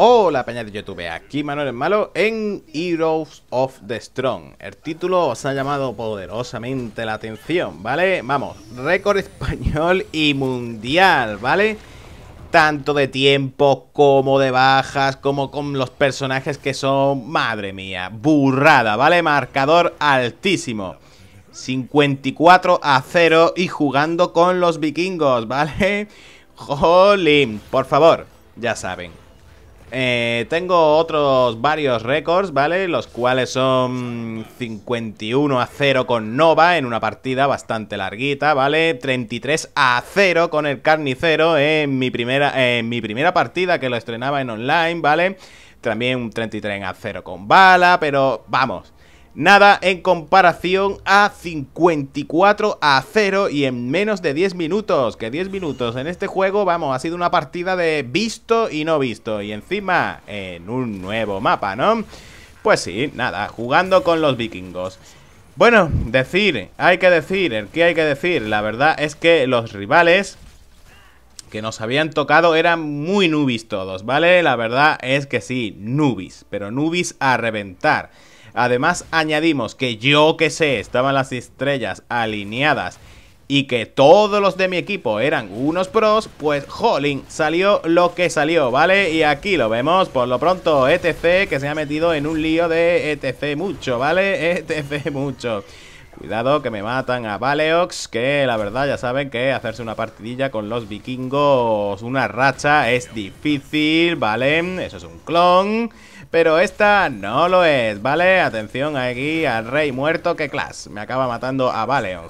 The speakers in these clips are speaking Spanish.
Hola peña de YouTube, aquí Manuel Malo en Heroes of the Strong El título os ha llamado poderosamente la atención, ¿vale? Vamos, récord español y mundial, ¿vale? Tanto de tiempo como de bajas, como con los personajes que son, madre mía, burrada, ¿vale? Marcador altísimo 54 a 0 y jugando con los vikingos, ¿vale? Jolín, por favor, ya saben eh, tengo otros varios récords, ¿vale? Los cuales son 51 a 0 con Nova en una partida bastante larguita, ¿vale? 33 a 0 con el Carnicero en mi primera, en mi primera partida que lo estrenaba en online, ¿vale? También un 33 a 0 con Bala, pero vamos, Nada en comparación a 54 a 0 y en menos de 10 minutos. Que 10 minutos en este juego, vamos, ha sido una partida de visto y no visto. Y encima en un nuevo mapa, ¿no? Pues sí, nada, jugando con los vikingos. Bueno, decir, hay que decir, ¿qué hay que decir. La verdad es que los rivales que nos habían tocado eran muy nubis todos, ¿vale? La verdad es que sí, nubis, pero nubis a reventar. Además, añadimos que yo que sé, estaban las estrellas alineadas y que todos los de mi equipo eran unos pros, pues jolín, salió lo que salió, ¿vale? Y aquí lo vemos, por lo pronto, ETC que se ha metido en un lío de ETC mucho, ¿vale? ETC mucho. Cuidado que me matan a Valeox, que la verdad ya saben que hacerse una partidilla con los vikingos, una racha, es difícil, ¿vale? Eso es un clon... Pero esta no lo es, ¿vale? Atención aquí al rey muerto que class me acaba matando a Valeon.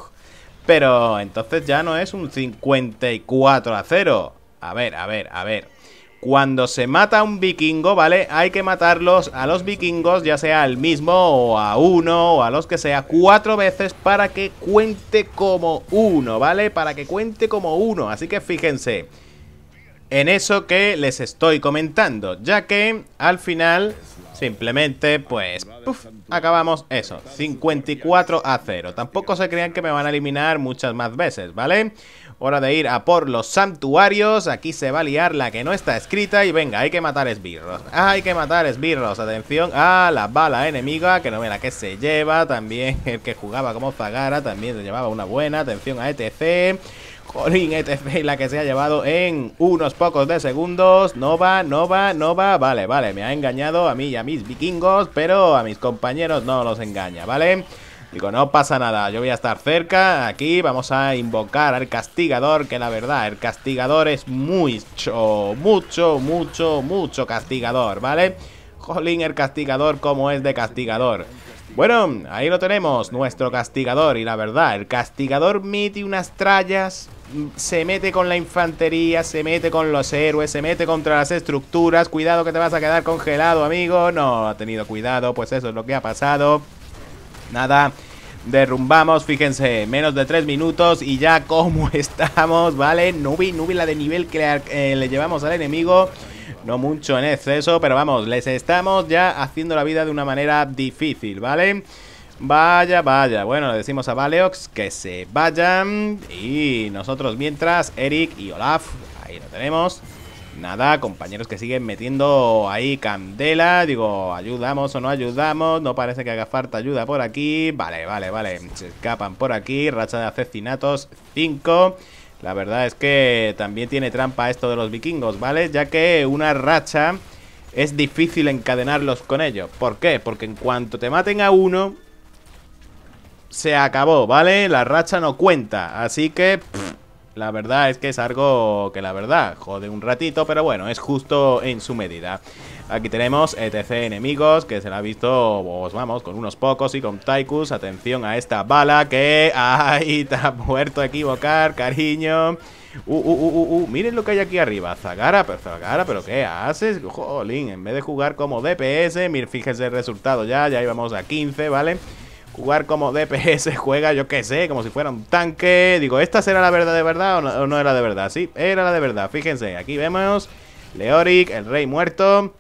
Pero entonces ya no es un 54 a 0. A ver, a ver, a ver. Cuando se mata un vikingo, ¿vale? Hay que matarlos a los vikingos, ya sea al mismo o a uno o a los que sea, cuatro veces para que cuente como uno, ¿vale? Para que cuente como uno. Así que fíjense en eso que les estoy comentando, ya que al final simplemente pues acabamos eso, 54 a 0. Tampoco se crean que me van a eliminar muchas más veces, ¿vale? Hora de ir a por los santuarios, aquí se va a liar la que no está escrita y venga, hay que matar esbirros, hay que matar esbirros, atención a la bala enemiga, que no me la que se lleva, también el que jugaba como Zagara también le llevaba una buena, atención a ETC... Colin ETF la que se ha llevado en unos pocos de segundos. No va, no va, no va. Vale, vale, me ha engañado a mí y a mis vikingos, pero a mis compañeros no los engaña, ¿vale? Digo, no pasa nada, yo voy a estar cerca Aquí vamos a invocar al castigador Que la verdad, el castigador es mucho, mucho, mucho, mucho castigador, ¿vale? Jolín, el castigador como es de castigador Bueno, ahí lo tenemos, nuestro castigador Y la verdad, el castigador mete unas trallas se mete con la infantería, se mete con los héroes, se mete contra las estructuras. Cuidado que te vas a quedar congelado, amigo. No ha tenido cuidado, pues eso es lo que ha pasado. Nada, derrumbamos, fíjense, menos de 3 minutos y ya como estamos, ¿vale? Nubi, Nubi la de nivel que eh, le, llevamos al enemigo. No mucho en exceso, pero vamos, les estamos ya haciendo la vida de una manera difícil, ¿vale? vale Vaya, vaya. Bueno, le decimos a Valeox que se vayan. Y nosotros mientras, Eric y Olaf, ahí lo tenemos. Nada, compañeros que siguen metiendo ahí candela. Digo, ayudamos o no ayudamos. No parece que haga falta ayuda por aquí. Vale, vale, vale. Se escapan por aquí. Racha de asesinatos 5. La verdad es que también tiene trampa esto de los vikingos, ¿vale? Ya que una racha es difícil encadenarlos con ellos. ¿Por qué? Porque en cuanto te maten a uno, se acabó, ¿vale? La racha no cuenta, así que... la verdad es que es algo que la verdad jode un ratito, pero bueno, es justo en su medida. Aquí tenemos ETC enemigos, que se la ha visto, pues vamos, con unos pocos y con Taikus. Atención a esta bala que... ¡Ay! Te ha muerto a equivocar, cariño. Uh uh, uh, uh, uh, miren lo que hay aquí arriba. Zagara, pero Zagara, pero ¿qué haces? Jolín, en vez de jugar como DPS, miren, fíjense el resultado ya, ya íbamos a 15, ¿vale? vale jugar como DPS, juega yo qué sé, como si fuera un tanque. Digo, ¿esta será la verdad de verdad o no, era de verdad? Sí, era la de verdad. Fíjense, aquí vemos Leoric, el rey muerto.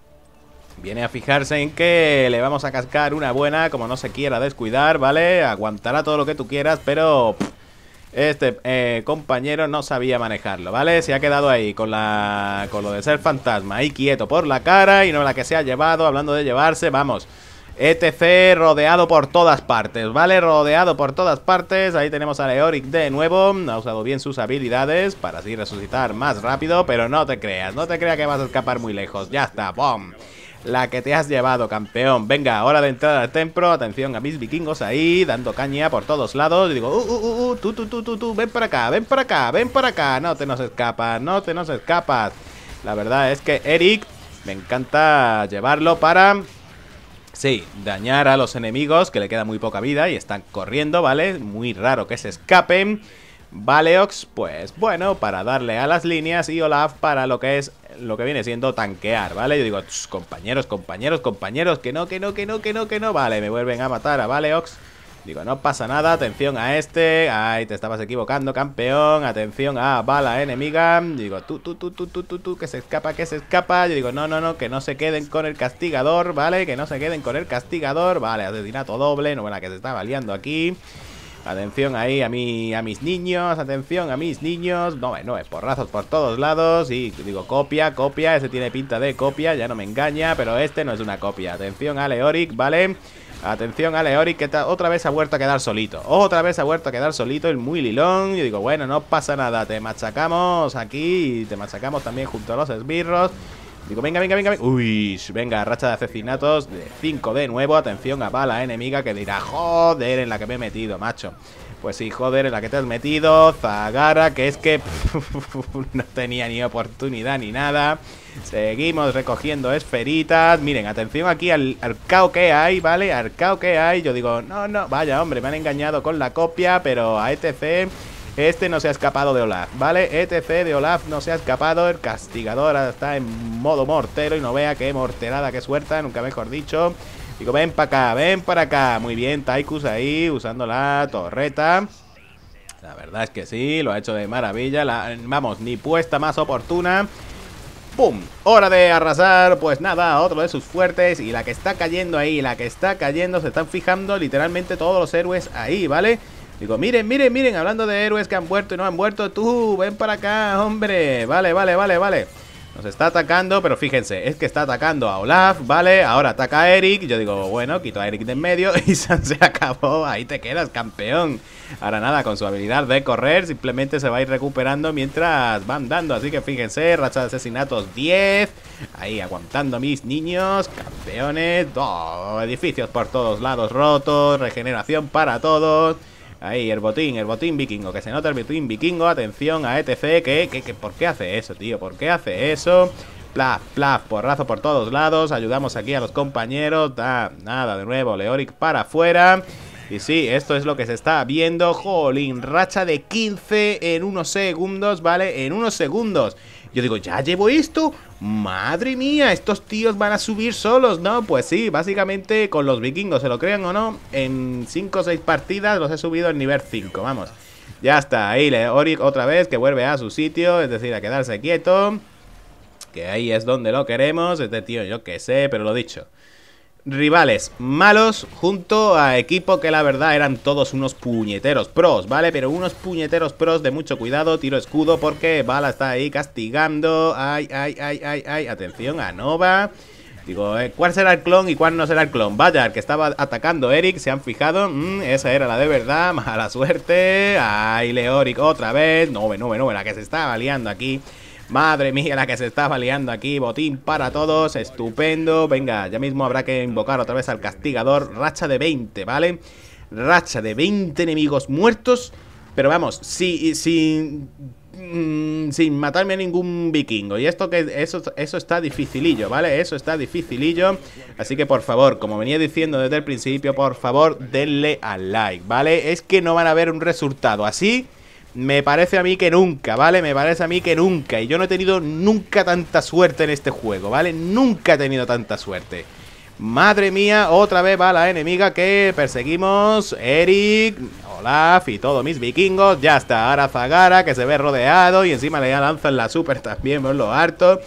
Viene a fijarse en que le vamos a cascar una buena, como no se quiera descuidar, ¿vale? Aguantará todo lo que tú quieras, pero... este eh, compañero no sabía manejarlo, ¿vale? Se ha quedado ahí con la con lo de ser fantasma, ahí quieto por la cara y no la que se ha llevado, hablando de llevarse, vamos etc, este rodeado por todas partes, ¿vale? Rodeado por todas partes, ahí tenemos a Leoric de nuevo, ha usado bien sus habilidades para así resucitar más rápido, pero no te creas, no te creas que vas a escapar muy lejos, ya está, ¡bom! La que te has llevado, campeón. Venga, hora de entrar al templo. Atención a mis vikingos ahí, dando caña por todos lados. Y digo, uh, uh, uh, uh tú, tú, tú, tú, tú, ven para acá, ven para acá, ven para acá. No te nos escapas, no te nos escapas. La verdad es que Eric me encanta llevarlo para Sí, dañar a los enemigos, que le queda muy poca vida y están corriendo, ¿vale? Muy raro que se escapen. Valeox, pues bueno, para darle a las líneas y Olaf para lo que es lo que viene siendo tanquear, ¿vale? Yo digo, compañeros, compañeros, compañeros, que no, que no, que no, que no, que no, vale, me vuelven a matar a Valeox. Digo, no pasa nada, atención a este Ay, te estabas equivocando, campeón Atención a bala enemiga Digo, tú, tú, tú, tú, tú, tú, tú, que se escapa, que se escapa Yo digo, no, no, no, que no se queden con el castigador, ¿vale? Que no se queden con el castigador Vale, asesinato doble, no, bueno, que se está baleando aquí Atención ahí a, mí a mis niños, atención a mis niños. No, no, porrazos por todos lados. Y digo, copia, copia. Ese tiene pinta de copia, ya no me engaña. Pero este no es una copia. Atención a Leoric, ¿vale? vale Atención a Leori que otra vez ha vuelto a quedar solito. Otra vez ha vuelto a quedar solito el muy lilón. Yo digo, bueno, no pasa nada. Te machacamos aquí y te machacamos también junto a los esbirros. Digo, venga, venga, venga, venga. Uy, venga, racha de asesinatos de 5 de nuevo. Atención a bala enemiga que dirá, joder, en la que me he metido, macho. Pues sí, joder, en la que te has metido, Zagara, que es que no tenía ni oportunidad ni nada. Seguimos recogiendo esferitas. Miren, atención aquí al, al cao que hay, ¿vale? Al cao que hay. Yo digo, no, no, vaya, hombre, me han engañado con la copia, pero a ETC... Este no se ha escapado de Olaf, ¿vale? ETC de Olaf no se ha escapado. El castigador está en modo mortero y no vea qué morterada qué suelta, nunca mejor dicho. Digo, ven para acá, ven para acá. Muy bien, Taikus ahí, usando la torreta. La verdad es que sí, lo ha hecho de maravilla. vamos, ni puesta más oportuna. ¡Pum! Hora de arrasar, pues nada, otro de sus fuertes y la que está cayendo ahí, la que está cayendo, se están fijando literalmente todos los héroes ahí, ¿vale? Digo, miren, miren, miren, hablando de héroes que han muerto y no han muerto, tú, ven para acá, hombre, vale, vale, vale, vale. Nos está atacando, pero fíjense, es que está atacando a Olaf, ¿vale? Ahora ataca a Eric. Yo digo, bueno, quito a Eric de en medio y se acabó. Ahí te quedas, campeón. Ahora nada, con su habilidad de correr, simplemente se va a ir recuperando mientras van dando. Así que fíjense, racha de asesinatos 10. Ahí aguantando mis niños, campeones. Oh, edificios por todos lados rotos, regeneración para todos. Ahí, el botín, el botín vikingo Que se nota el botín vikingo, atención a ETC que, ¿Por qué hace eso, tío? ¿Por qué hace eso? Plaf, plaf, porrazo por todos lados Ayudamos aquí a los compañeros Nada, de nuevo, Leoric para afuera y sí, esto es lo que se está viendo Jolín, racha de 15 en unos segundos, ¿vale? En unos segundos yo digo, ¿ya llevo esto? Madre mía, estos tíos van a subir solos, ¿no? Pues sí, básicamente con los vikingos, se lo crean o no, en 5 o 6 partidas los he subido al nivel 5, vamos. Ya está, ahí le Oric otra vez que vuelve a su sitio, es decir, a quedarse quieto. Que ahí es donde lo queremos, este tío yo qué sé, pero lo dicho rivales malos junto a equipo que la verdad eran todos unos puñeteros pros, ¿vale? Pero unos puñeteros pros de mucho cuidado, tiro escudo porque Bala está ahí castigando, ay, ay, ay, ay, ay, atención a Nova... Digo, eh, ¿cuál será el clon y cuál no será el clon? Vaya, que estaba atacando Eric, se han fijado. Mm, esa era la de verdad, mala suerte. Ay, Leoric otra vez. No, no, no, la que se estaba liando aquí. Madre mía, la que se está baleando aquí. Botín para todos. Estupendo. Venga, ya mismo habrá que invocar otra vez al castigador. Racha de 20, ¿vale? Racha de 20 enemigos muertos. Pero vamos, si, sin mm, sin matarme a ningún vikingo. Y esto que eso, eso está dificilillo, ¿vale? Eso está dificilillo. Así que por favor, como venía diciendo desde el principio, por favor, denle al like, ¿vale? Es que no van a ver un resultado así me parece a mí que nunca, ¿vale? Me parece a mí que nunca. Y yo no he tenido nunca tanta suerte en este juego, ¿vale? Nunca he tenido tanta suerte. Madre mía, otra vez va la enemiga que perseguimos. Eric, Olaf y todos mis vikingos. Ya está, ahora Zagara que se ve rodeado y encima le lanzan la super también, por lo harto.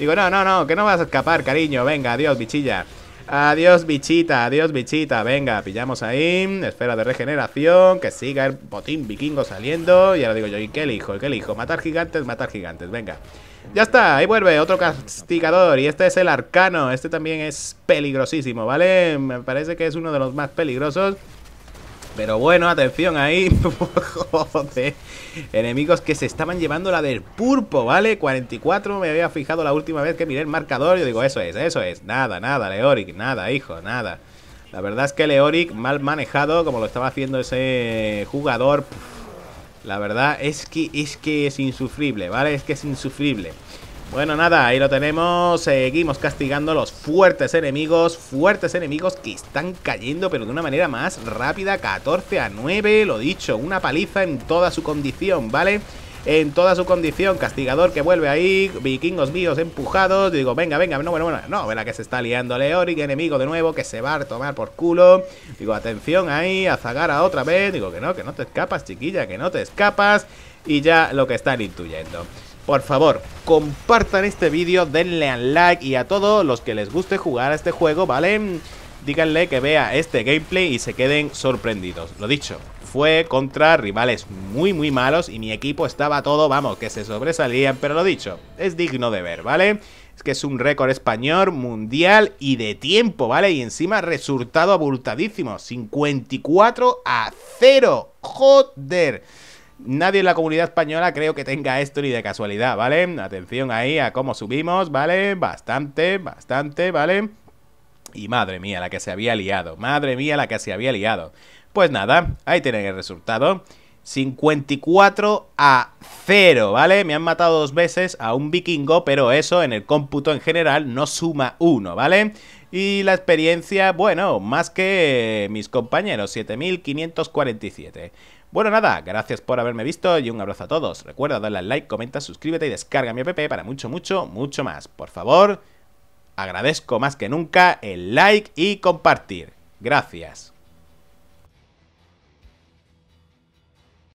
Digo, no, no, no, que no vas a escapar, cariño. Venga, adiós, bichilla. Adiós, bichita, adiós, bichita. Venga, pillamos ahí. Esfera de regeneración. Que siga el botín vikingo saliendo. Y ahora digo yo, ¿y qué elijo? ¿Y qué hijo. Matar gigantes, matar gigantes. Venga. Ya está, ahí vuelve otro castigador. Y este es el arcano. Este también es peligrosísimo, ¿vale? Me parece que es uno de los más peligrosos. Pero bueno, atención ahí. Joder. Enemigos que se estaban llevando la del purpo, ¿vale? 44 me había fijado la última vez que miré el marcador. Yo digo, eso es, eso es. Nada, nada, Leoric. Nada, hijo, nada. La verdad es que Leoric, mal manejado, como lo estaba haciendo ese jugador. la verdad es que es que es insufrible, ¿vale? Es que es insufrible. Bueno, nada, ahí lo tenemos. Seguimos castigando los fuertes enemigos. Fuertes enemigos que están cayendo, pero de una manera más rápida. 14 a 9, lo dicho. Una paliza en toda su condición, ¿vale? En toda su condición. Castigador que vuelve ahí. Vikingos míos empujados. digo, venga, venga. No, bueno, bueno. No, verá que se está liando Leoric. Enemigo de nuevo que se va a tomar por culo. Digo, atención ahí. A a otra vez. Digo, que no, que no te escapas, chiquilla. Que no te escapas. Y ya lo que están intuyendo. Por favor, compartan este vídeo, denle al like y a todos los que les guste jugar a este juego, ¿vale? Díganle que vea este gameplay y se queden sorprendidos. Lo dicho, fue contra rivales muy muy malos y mi equipo estaba todo, vamos, que se sobresalían, pero lo dicho, es digno de ver, ¿vale? Es que es un récord español, mundial y de tiempo, ¿vale? Y encima resultado abultadísimo, 54 a 0, joder. Nadie en la comunidad española creo que tenga esto ni de casualidad, ¿vale? Atención ahí a cómo subimos, ¿vale? Bastante, bastante, ¿vale? Y madre mía, la que se había liado. Madre mía, la que se había liado. Pues nada, ahí tienen el resultado. 54 a 0, ¿vale? Me han matado dos veces a un vikingo, pero eso en el cómputo en general no suma uno, ¿vale? Y la experiencia, bueno, más que mis compañeros, 7547. Bueno, nada, gracias por haberme visto y un abrazo a todos. Recuerda darle al like, comenta, suscríbete y descarga mi app para mucho, mucho, mucho más. Por favor, agradezco más que nunca el like y compartir. Gracias.